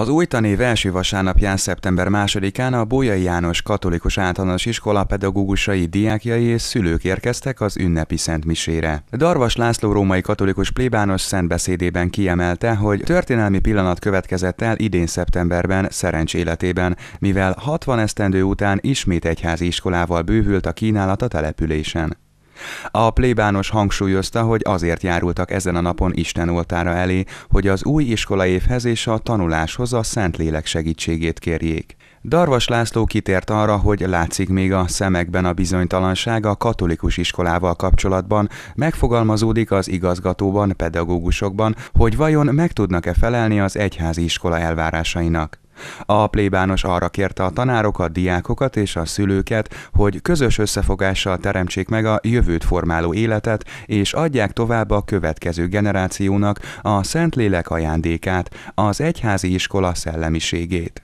Az új tanév első vasárnapján szeptember 2-án a Bójai János Katolikus Általános Iskola pedagógusai, diákjai és szülők érkeztek az ünnepi Szent Misére. Darvas László római katolikus plébános szentbeszédében kiemelte, hogy történelmi pillanat következett el idén szeptemberben Szerencs életében, mivel 60 esztendő után ismét egyházi iskolával bővült a kínálat a településen. A plébános hangsúlyozta, hogy azért járultak ezen a napon Isten oltára elé, hogy az új évhez és a tanuláshoz a Szentlélek segítségét kérjék. Darvas László kitért arra, hogy látszik még a szemekben a bizonytalanság a katolikus iskolával kapcsolatban, megfogalmazódik az igazgatóban, pedagógusokban, hogy vajon meg tudnak-e felelni az egyházi iskola elvárásainak. A plébános arra kérte a tanárokat, diákokat és a szülőket, hogy közös összefogással teremtsék meg a jövőt formáló életet, és adják tovább a következő generációnak a Szentlélek ajándékát, az egyházi iskola szellemiségét.